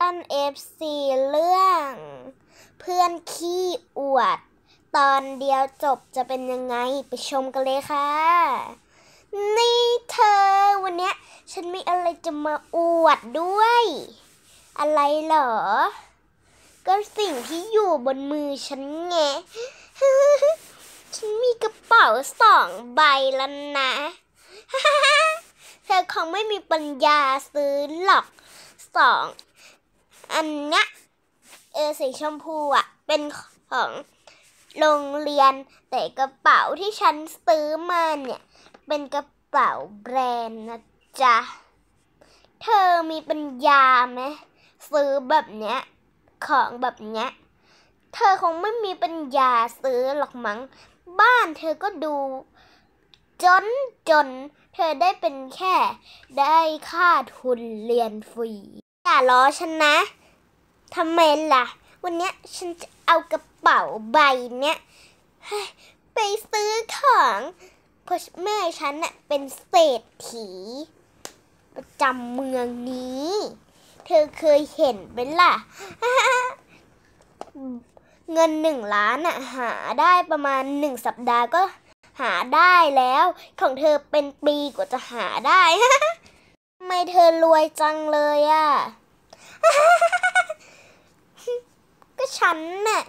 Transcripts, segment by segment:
ซันเอฟซีเรื่อง เพื่อนขี้อวด ตอนเดียวจบจะเป็นยังไงไปชมกันเลยค่ะ นี่เธอ วันเนี้ยฉันมีอะไรจะมาอวดด้วย อะไรเหรอ ก็สิ่งที่อยู่บนมือฉันไง ฉันมีกระเป๋าสองใบแล้วนะ เธอคงไม่มีปัญญาซื้อหรอกสองอันเนี้ยเออสีชมพูอ่ะเป็นของโรงเรียนแต่กระเป๋าที่ฉันซื้อมาเนี่ย เป็นกระเป๋าแบรนด์นะจ๊ะเธอมีปัญญาไหมซื้อแบบเนี้ยของแบบเนี้ยเธอคงไม่มีปัญญาซื้อหรอกมั้งบ้านเธอก็ดูจนจนเธอได้เป็นแค่ได้ค่าทุนเรียนฟรีอย่าล้อฉันนะทำไมล่ะ วันนี้ฉันจะเอากระเป๋าใบเนี้ย ไปซื้อของเพราะแม่ฉันน่ะเป็นเศรษฐีประจำเมืองนี้ เธอเคยเห็นไหมล่ะเงินหนึ่งล้านน่ะหาได้ประมาณหนึ่งสัปดาห์ก็หาได้แล้ว ของเธอเป็นปีกว่าจะหาได้ทำไมเธอรวยจังเลยอะ่ะก็ฉันเน่ะ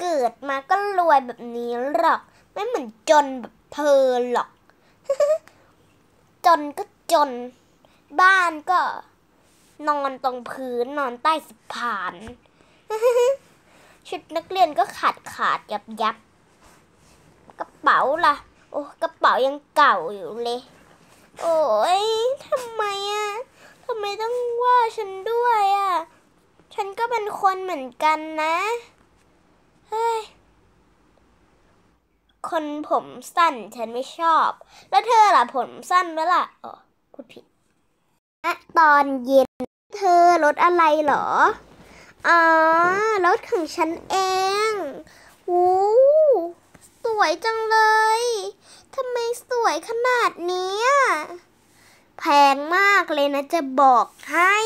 เกิดมาก็รวยแบบนี้หรอก ไม่เหมือนจนแบบเธอหรอก จนก็จน บ้านก็นอนตรงพื้น นอนใต้สะพาน ชุดนักเรียนก็ขาดขาดยับยับกระเป๋าล่ะโอ้กระเป๋ายังเก่าอยู่เลย โอ้ยทำไมอ่ะทำไมต้องว่าฉันด้วยอ่ะฉันก็เป็นคนเหมือนกันนะเฮ้ยคนผมสั้น ฉันไม่ชอบ แล้วเธอล่ะผมสั้นไหมล่ะอ๋อพูดผิดอะตอนเย็นเธอรถอะไรหรอ อ๋อรถของฉันเองวู้สวยจังเลยทำไมสวยขนาดนี้แพงมากเลยนะจะบอกให้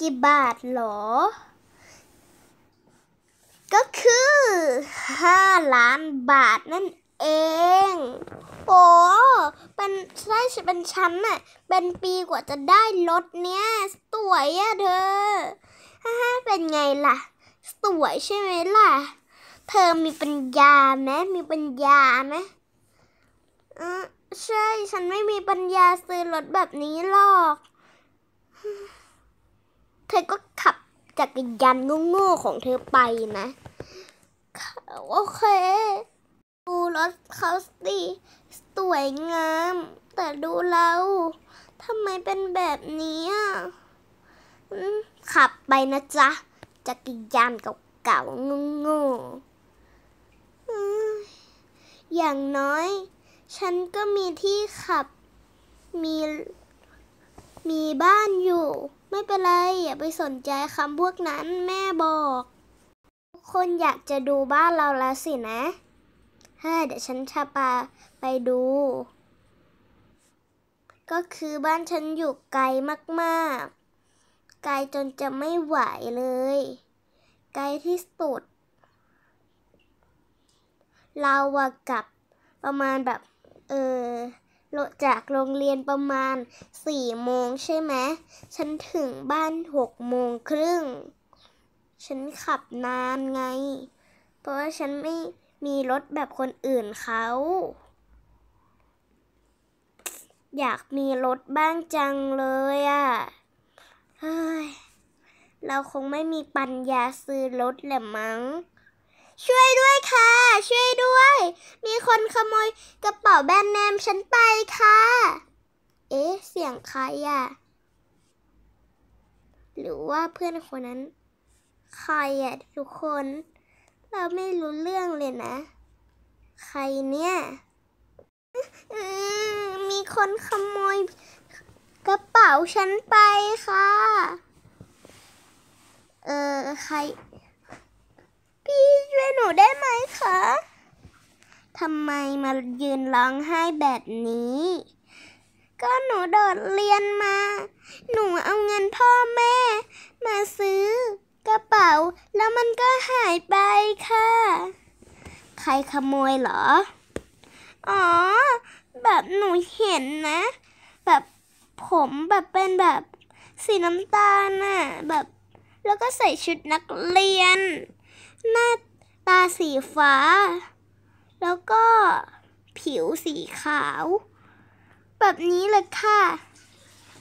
กี่บาทหรอ ก็คือห้าล้านบาทนั่นเอง โอ้เป็นใช่เป็นชั้นน่ะ เป็นปีกว่าจะได้รถเนี้ยสวยอะเธอฮ่าเป็นไงล่ะ สวยใช่ไหมล่ะ เธอมีปัญญาไหม มีปัญญาไหมอ่อใช่ ฉันไม่มีปัญญาซื้อรถแบบนี้หรอกเธอก็ขับจักรยานโง่ๆของเธอไปนะ โอเค ดูรถเขาสิสวยงาม แต่ดูเราทำไมเป็นแบบนี้ ขับไปนะจ๊ะ จักรยานเก่าๆโง่ๆอย่างน้อย ฉันก็มีที่ขับมี มีบ้านอยู่ไม่เป็นไร อย่าไปสนใจคำพวกนั้นแม่บอกทุกคนอยากจะดูบ้านเราแล้วสินะฮ่าเดี๋ยวฉันจะปาไปดู ก็คือบ้านฉันอยู่ไกลมากๆ ไกลจนจะไม่ไหวเลย ไกลที่สุด เราอะกับประมาณแบบ เออจากโรงเรียนประมาณสี่โมงใช่ไหม ฉันถึงบ้านหกโมงครึ่ง ฉันขับนานไง เพราะว่าฉันไม่มีรถแบบคนอื่นเขา อยากมีรถบ้างจังเลยอะ่ะเราคงไม่มีปัญญาซื้อรถแหละมั้งช่วยด้วยค่ะ ช่วยด้วย มีคนขโมย กระเป๋าแบรนด์เนมฉันไปค่ะเอ๊ะ เสียงใครอะหรือว่าเพื่อนคนนั้น ใครอะทุกคน เราไม่รู้เรื่องเลยนะ ใครเนี่ยมีคนขโมย กระเป๋าฉันไปค่ะเออใครหนูได้ไหมคะ ทำไมมายืนร้องไห้แบบนี้ ก็หนูโดดเรียนมา หนูเอาเงินพ่อแม่ มาซื้อกระเป๋า แล้วมันก็หายไปค่ะ ใครขโมยเหรอ อ๋อ แบบหนูเห็นนะ แบบผมแบบเป็นแบบสีน้ำตาลน่ะ แบบ แล้วก็ใส่ชุดนักเรียนหน้าตาสีฟ้า แล้วก็ผิวสีขาว แบบนี้เลยค่ะ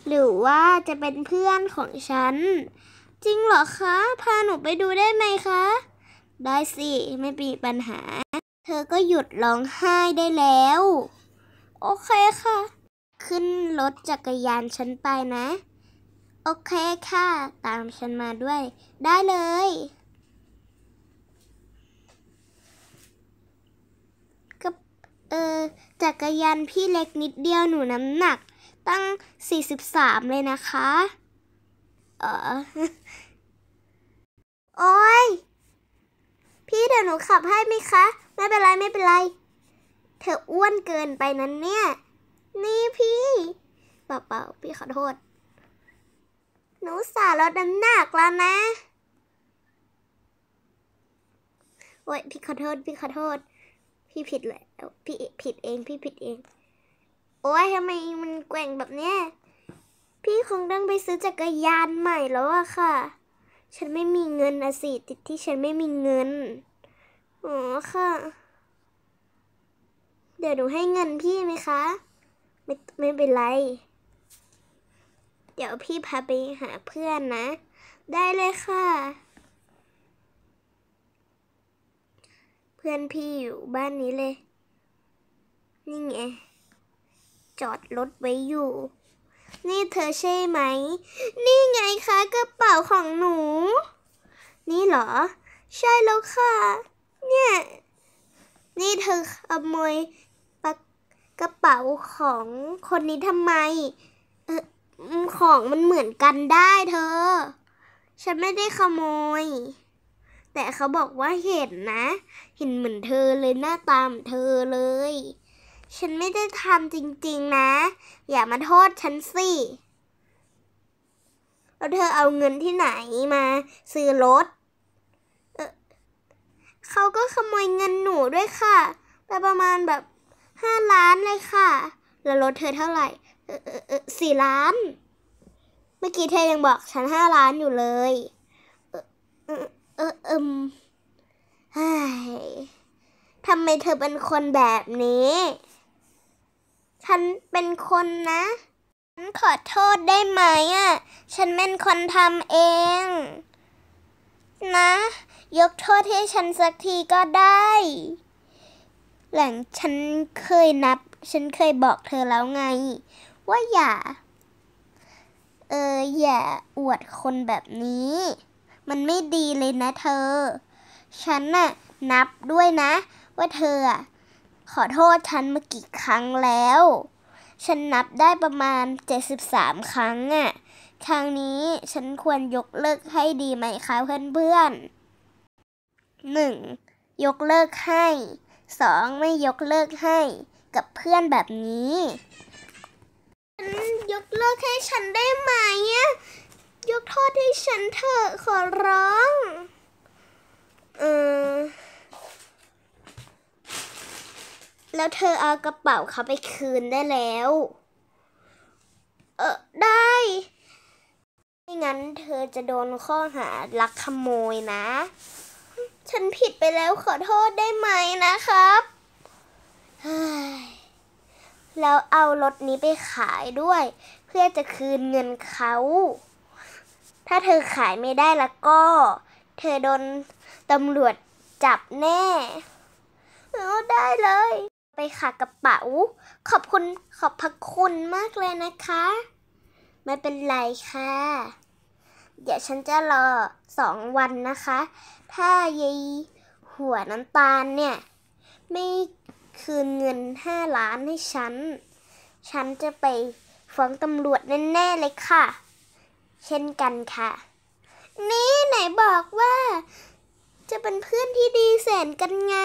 หรือว่าจะเป็นเพื่อนของฉัน จริงเหรอคะพาหนูไปดูได้ไหมคะ ได้สิ ไม่มีปัญหา เธอก็หยุดร้องไห้ได้แล้ว โอเคค่ะ ขึ้นรถจักรยานฉันไปนะ โอเคค่ะ ตามฉันมาด้วย ได้เลยกรยานพี่เล็กนิดเดียวหนูน้ำหนักตั้ง 43 เลยนะคะเออโอ้ยพี่เดี๋ยวหนูขับให้ไหมคะ ไม่เป็นไรไม่เป็นไร เธออ้วนเกินไปนั้นเนี่ย นี่พี่เปล่าเปล่าพี่ขอโทษ หนูสาลดน้ำหนักแล้วนะ โอ้ยพี่ขอโทษ พี่ขอโทษพี่ผิดเลยพี่ผิดเอง พี่ผิดเอง โอ้ยทำไมมันแกว่งแบบเนี้ย พี่คงต้องไปซื้อจักรยานใหม่แล้วอะค่ะ ฉันไม่มีเงินนะสิ ติดที่ฉันไม่มีเงิน อ๋อค่ะ เดี๋ยวหนูให้เงินพี่ไหมคะ ไม่ไม่เป็นไร เดี๋ยวพี่พาไปหาเพื่อนนะ ได้เลยค่ะพื่อนพี่อยู่บ้านนี้เลย นี่ไงจอดรถไว้อยู่ นี่เธอใช่ไหม นี่ไงคะกระเป๋าของหนู นี่เหรอ ใช่แล้วค่ะ เนี่ยนี่เธอขโมยกระเป๋าของคนนี้ทำไมเออของมันเหมือนกันได้ เธอ ฉันไม่ได้ขโมยแต่เขาบอกว่าเห็นนะ เห็นเหมือนเธอเลยหน้าตาเหมือนเธอเลย ฉันไม่ได้ทำจริงๆนะ อย่ามาโทษฉันสิแล้วเธอเอาเงินที่ไหนมา ซื้อรถ เออ เขาก็ขโมยเงินหนูด้วยค่ะ ไปประมาณแบบห้าล้านเลยค่ะ แล้วรถเธอเท่าไหร่ เออเออเออสี่ล้าน เมื่อกี้เธอยังบอกฉันห้าล้านอยู่เลย เออเออเอิมทำไมเธอเป็นคนแบบนี้ ฉันเป็นคนนะ ฉันขอโทษได้ไหมอ่ะ ฉันเป็นคนทำเอง นะ ยกโทษให้ฉันสักทีก็ได้หลังฉันเคยนับ ฉันเคยบอกเธอแล้วไง ว่าอย่า เออ อย่าอวดคนแบบนี้มันไม่ดีเลยนะเธอ ฉันน่ะนับด้วยนะ ว่าเธออะขอโทษฉันมากี่ครั้งแล้ว ฉันนับได้ประมาณ 73 ครั้งอะครั้งนี้ฉันควรยกเลิกให้ดีไหมคะเพื่อนๆหนึ่งยกเลิกให้ สองไม่ยกเลิกให้ กับเพื่อนแบบนี้ ฉันยกเลิกให้ฉันได้ไหมอ่ะยกโทษให้ฉันเถอะขอร้อง เออแล้วเธอเอากระเป๋าเขาไปคืนได้แล้ว เออได้ไม่งั้นเธอจะโดนข้อหาลักขโมยนะ ฉันผิดไปแล้วขอโทษได้ไหมนะครับ แล้วเอารถนี้ไปขายด้วย เพื่อจะคืนเงินเขาถ้าเธอขายไม่ได้แล้วก็เธอโดนตำรวจจับแน่เออได้เลย ไปค่ะกระเป๋าขอบคุณ ขอบพระคุณมากเลยนะคะ ไม่เป็นไรค่ะ เดี๋ยวฉันจะรอสองวันนะคะ ถ้ายายหัวน้ำตาลเนี่ย ไม่คืนเงินห้าล้านให้ฉัน ฉันจะไปฟ้องตำรวจแน่ ๆ เลยค่ะเช่นกันค่ะ นี่ไหนบอกว่า จะเป็นเพื่อนที่ดีแสนกันไง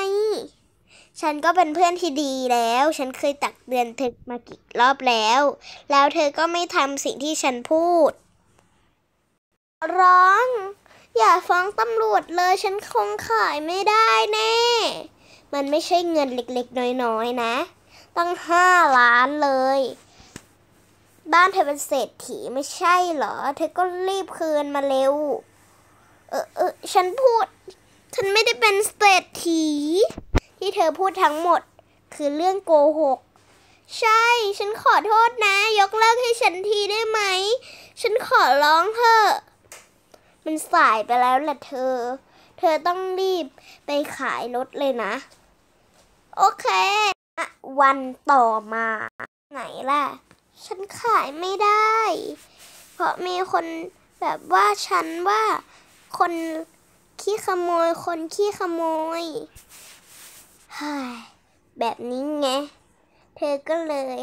ฉันก็เป็นเพื่อนที่ดีแล้ว ฉันเคยตักเตือนเธอมากี่รอบแล้ว แล้วเธอก็ไม่ทำสิ่งที่ฉันพูด ร้อง อย่าฟ้องตำรวจเลย ฉันคงขายไม่ได้แน่ มันไม่ใช่เงินเล็ก ๆ น้อยๆนะตั้งห้าล้านเลยบ้านเธอเป็นเศรษฐีไม่ใช่เหรอ เธอก็รีบคืนมาเร็ว เออเออฉันพูด ฉันไม่ได้เป็นเศรษฐีที่เธอพูดทั้งหมด คือเรื่องโกหก ใช่ ฉันขอโทษนะ ยกเลิกให้ฉันทีได้ไหม ฉันขอร้องเธอมันสายไปแล้วแหละเธอ เธอต้องรีบไปขายรถเลยนะ โอเค วันต่อมา ไหนล่ะฉันขายไม่ได้ เพราะมีคนแบบว่าฉันว่าคนขี้ขโมยคนขี้ขโมยฮแบบนี้ไง เธอก็เลย